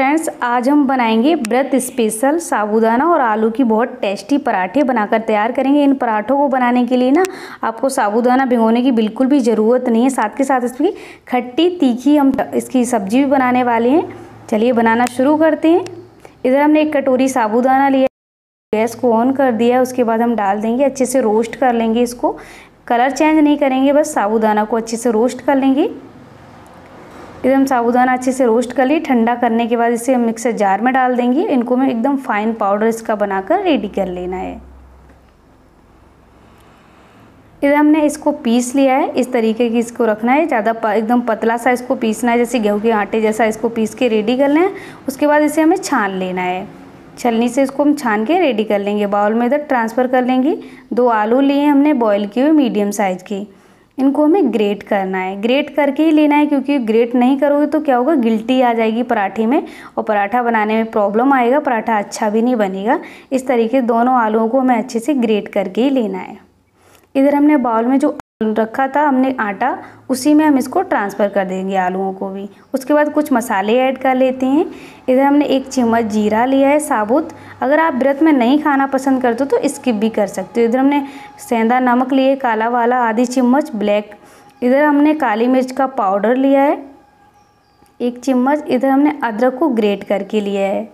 friends आज हम बनाएंगे व्रत स्पेशल साबुदाना और आलू की बहुत टेस्टी पराठे बनाकर तैयार करेंगे इन पराठों को बनाने के लिए ना आपको साबूदाना भिगोने की बिल्कुल भी ज़रूरत नहीं है साथ के साथ इसकी खट्टी तीखी हम इसकी सब्जी भी बनाने वाले हैं चलिए बनाना शुरू करते हैं इधर हमने एक कटोरी साबूदाना लिया गैस को ऑन कर दिया उसके बाद हम डाल देंगे अच्छे से रोस्ट कर लेंगे इसको कलर चेंज नहीं करेंगे बस साबूदाना को अच्छे से रोस्ट कर लेंगे इधर हम साबुदाना अच्छे से रोस्ट कर लिए ठंडा करने के बाद इसे हम मिक्सर जार में डाल देंगे इनको हमें एकदम फाइन पाउडर इसका बनाकर रेडी कर लेना है इधर हमने इसको पीस लिया है इस तरीके की इसको रखना है ज़्यादा एकदम पतला सा इसको पीसना है जैसे गेहूं के आटे जैसा इसको पीस के रेडी कर लें उसके बाद इसे हमें छान लेना है छलनी से इसको हम छान के रेडी कर लेंगे बाउल में इधर ट्रांसफ़र कर लेंगे दो आलू लिए हमने बॉईल किए हुए मीडियम साइज़ के इनको हमें ग्रेट करना है ग्रेट करके ही लेना है क्योंकि ग्रेट नहीं करोगे तो क्या होगा गिल्टी आ जाएगी पराठे में और पराठा बनाने में प्रॉब्लम आएगा पराठा अच्छा भी नहीं बनेगा इस तरीके दोनों आलुओं को हमें अच्छे से ग्रेट करके ही लेना है इधर हमने बाउल में जो रखा था हमने आटा उसी में हम इसको ट्रांसफ़र कर देंगे आलूओं को भी उसके बाद कुछ मसाले ऐड कर लेते हैं इधर हमने एक चम्मच जीरा लिया है साबुत अगर आप व्रत में नहीं खाना पसंद करते हो तो स्किप भी कर सकते हो इधर हमने सेंधा नमक लिए काला वाला आधी चम्मच ब्लैक इधर हमने काली मिर्च का पाउडर लिया है एक चम्मच इधर हमने अदरक को ग्रेट करके लिया है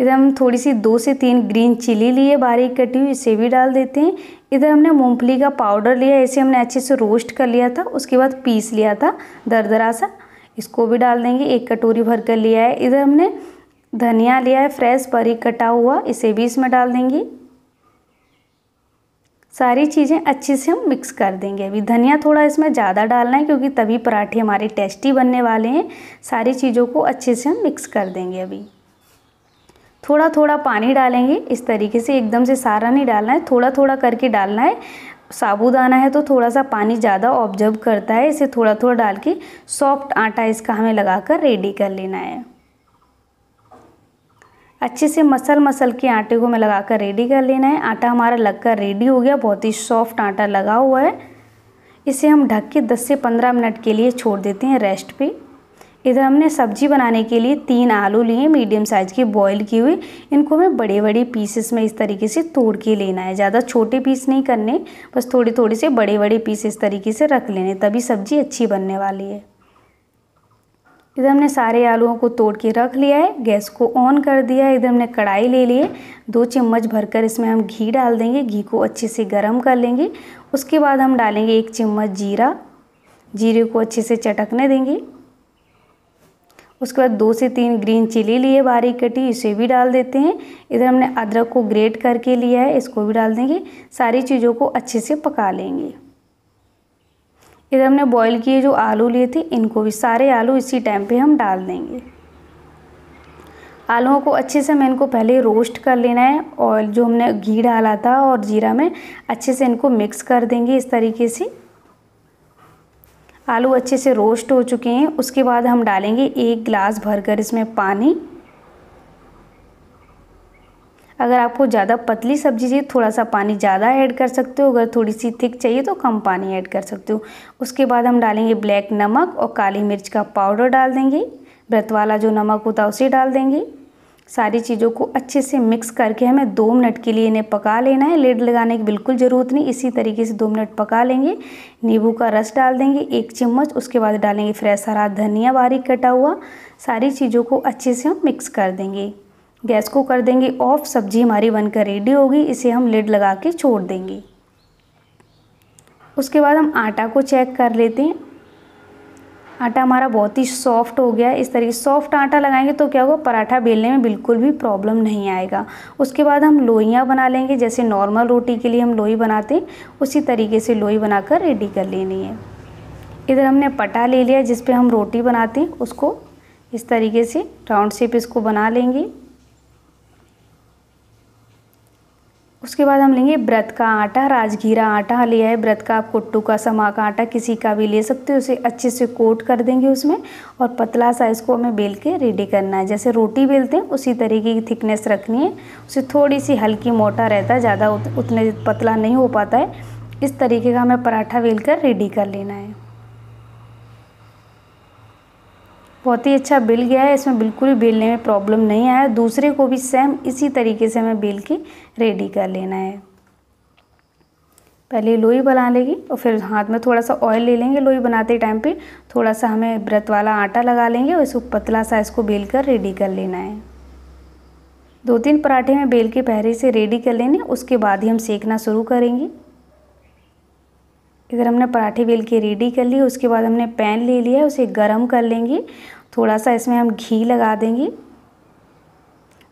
इधर हम थोड़ी सी दो से तीन ग्रीन चिली ली है बारीक कटी हुई इसे भी डाल देते हैं इधर हमने मूंगफली का पाउडर लिया इसे हमने अच्छे से रोस्ट कर लिया था उसके बाद पीस लिया था दरदरा सा इसको भी डाल देंगे एक कटोरी भर कर लिया है इधर हमने धनिया लिया है फ्रेश बारीक कटा हुआ इसे भी इसमें डाल देंगे सारी चीज़ें अच्छे से हम मिक्स कर देंगे अभी धनिया थोड़ा इसमें ज़्यादा डालना है क्योंकि तभी पराठे हमारे टेस्टी बनने वाले हैं सारी चीज़ों को अच्छे से हम मिक्स कर देंगे अभी थोड़ा थोड़ा पानी डालेंगे इस तरीके से एकदम से सारा नहीं डालना है थोड़ा थोड़ा करके डालना है साबुदाना है तो थोड़ा सा पानी ज़्यादा ऑब्जर्व करता है इसे थोड़ा थोड़ा डाल के सॉफ्ट आटा इसका हमें लगाकर रेडी कर लेना है अच्छे से मसल मसल के आटे को हमें लगाकर रेडी कर लेना है आटा हमारा लगकर रेडी हो गया बहुत ही सॉफ्ट आटा लगा हुआ है इसे हम ढक के 10 से 15 मिनट के लिए छोड़ देते हैं रेस्ट पर इधर हमने सब्जी बनाने के लिए तीन आलू लिए मीडियम साइज़ की बॉईल की हुई इनको हमें बड़े बड़े पीसेस में इस तरीके से तोड़ के लेना है ज़्यादा छोटे पीस नहीं करने बस थोड़े थोड़े से बड़े बड़े पीस इस तरीके से रख लेने तभी सब्ज़ी अच्छी बनने वाली है इधर हमने सारे आलूओं को तोड़ के रख लिया है गैस को ऑन कर दिया है इधर हमने कढ़ाई ले लिए दो चम्मच भरकर इसमें हम घी डाल देंगे घी को अच्छे से गर्म कर लेंगे उसके बाद हम डालेंगे एक चम्मच जीरा जीरे को अच्छे से चटकने देंगे उसके बाद दो से तीन ग्रीन चिली लिए बारीक कटी इसे भी डाल देते हैं इधर हमने अदरक को ग्रेट करके लिया है इसको भी डाल देंगे सारी चीज़ों को अच्छे से पका लेंगे इधर हमने बॉईल किए जो आलू लिए थे इनको भी सारे आलू इसी टाइम पे हम डाल देंगे आलूओं को अच्छे से हमें इनको पहले रोस्ट कर लेना है और जो हमने घी डाला था और जीरा में अच्छे से इनको मिक्स कर देंगे इस तरीके से आलू अच्छे से रोस्ट हो चुके हैं उसके बाद हम डालेंगे एक गिलास भरकर इसमें पानी अगर आपको ज़्यादा पतली सब्जी चाहिए थोड़ा सा पानी ज़्यादा ऐड कर सकते हो अगर थोड़ी सी थिक चाहिए तो कम पानी ऐड कर सकते हो उसके बाद हम डालेंगे ब्लैक नमक और काली मिर्च का पाउडर डाल देंगे ब्रत वाला जो नमक होता है उसे डाल देंगे सारी चीज़ों को अच्छे से मिक्स करके हमें दो मिनट के लिए इन्हें पका लेना है लेड लगाने की बिल्कुल ज़रूरत नहीं इसी तरीके से दो मिनट पका लेंगे नींबू का रस डाल देंगे एक चम्मच उसके बाद डालेंगे फ्रेश हरा धनिया बारीक कटा हुआ सारी चीज़ों को अच्छे से हम मिक्स कर देंगे गैस को कर देंगे ऑफ सब्जी हमारी बनकर रेडी होगी इसे हम लेड लगा के छोड़ देंगे उसके बाद हम आटा को चेक कर लेते हैं आटा हमारा बहुत ही सॉफ्ट हो गया है इस तरीके सॉफ्ट आटा लगाएंगे तो क्या होगा पराठा बेलने में बिल्कुल भी प्रॉब्लम नहीं आएगा उसके बाद हम लोइयाँ बना लेंगे जैसे नॉर्मल रोटी के लिए हम लोई बनाते हैं उसी तरीके से लोई बनाकर रेडी कर लेनी है इधर हमने पटा ले लिया जिस हम रोटी बनाते हैं उसको इस तरीके से राउंड शेप इसको बना लेंगे उसके बाद हम लेंगे ब्रत का आटा राजगीरा आटा लिया है ब्रत का आप कुट्टू का समा का आटा किसी का भी ले सकते हो उसे अच्छे से कोट कर देंगे उसमें और पतला सा इसको हमें बेल के रेडी करना है जैसे रोटी बेलते हैं उसी तरीके की थिकनेस रखनी है उसे थोड़ी सी हल्की मोटा रहता है ज़्यादा उतने पतला नहीं हो पाता है इस तरीके का हमें पराठा बेल कर रेडी कर लेना है बहुत ही अच्छा बिल गया है इसमें बिल्कुल भी बेलने में प्रॉब्लम नहीं आया दूसरे को भी सेम इसी तरीके से हमें बेल के रेडी कर लेना है पहले लोई बना लेगी और फिर हाथ में थोड़ा सा ऑयल ले लेंगे लोई बनाते टाइम पे थोड़ा सा हमें व्रत वाला आटा लगा लेंगे और इसको पतला सा इसको बेल कर रेडी कर लेना है दो तीन पराठे में बेल के पहले से रेडी कर लेने उसके बाद ही हम सेकना शुरू करेंगे इधर हमने पराठे बेल के रेडी कर लिए उसके बाद हमने पैन ले लिया उसे गर्म कर लेंगे थोड़ा सा इसमें हम घी लगा देंगे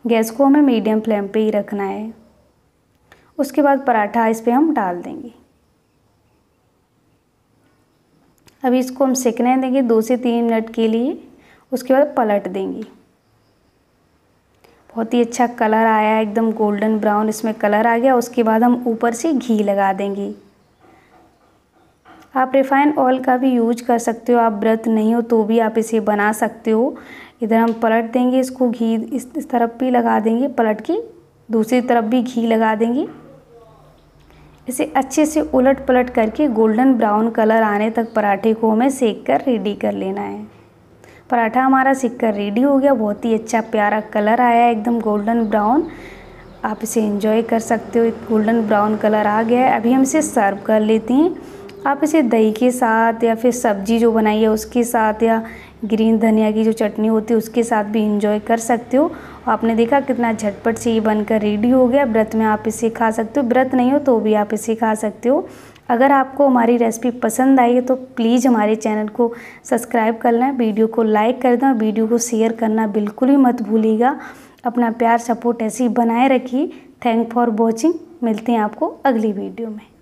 गैस को हमें मीडियम फ्लेम पे ही रखना है उसके बाद पराठा इस पर हम डाल देंगे अभी इसको हम सेकने देंगे दो से तीन मिनट के लिए उसके बाद पलट देंगे बहुत ही अच्छा कलर आया एकदम गोल्डन ब्राउन इसमें कलर आ गया उसके बाद हम ऊपर से घी लगा देंगे आप रिफाइन ऑयल का भी यूज कर सकते हो आप व्रत नहीं हो तो भी आप इसे बना सकते हो इधर हम पलट देंगे इसको घी इस, तरफ भी लगा देंगे पलट के दूसरी तरफ भी घी लगा देंगे इसे अच्छे से उलट पलट करके गोल्डन ब्राउन कलर आने तक पराठे को हमें सेक कर रेडी कर लेना है पराठा हमारा सेक कर रेडी हो गया बहुत ही अच्छा प्यारा कलर आया एकदम गोल्डन ब्राउन आप इसे एंजॉय कर सकते हो गोल्डन ब्राउन कलर आ गया है अभी हम इसे सर्व कर लेते हैं आप इसे दही के साथ या फिर सब्जी जो बनाई है उसके साथ या ग्रीन धनिया की जो चटनी होती है उसके साथ भी इंजॉय कर सकते हो आपने देखा कितना झटपट से ये बनकर रेडी हो गया व्रत में आप इसे खा सकते हो व्रत नहीं हो तो भी आप इसे खा सकते हो अगर आपको हमारी रेसिपी पसंद आई है तो प्लीज़ हमारे चैनल को सब्सक्राइब कर लें वीडियो को लाइक कर दें और वीडियो को शेयर करना बिल्कुल भी मत भूलिएगा अपना प्यार सपोर्ट ऐसे ही बनाए रखिए थैंक फॉर वॉचिंग मिलते हैं आपको अगली वीडियो में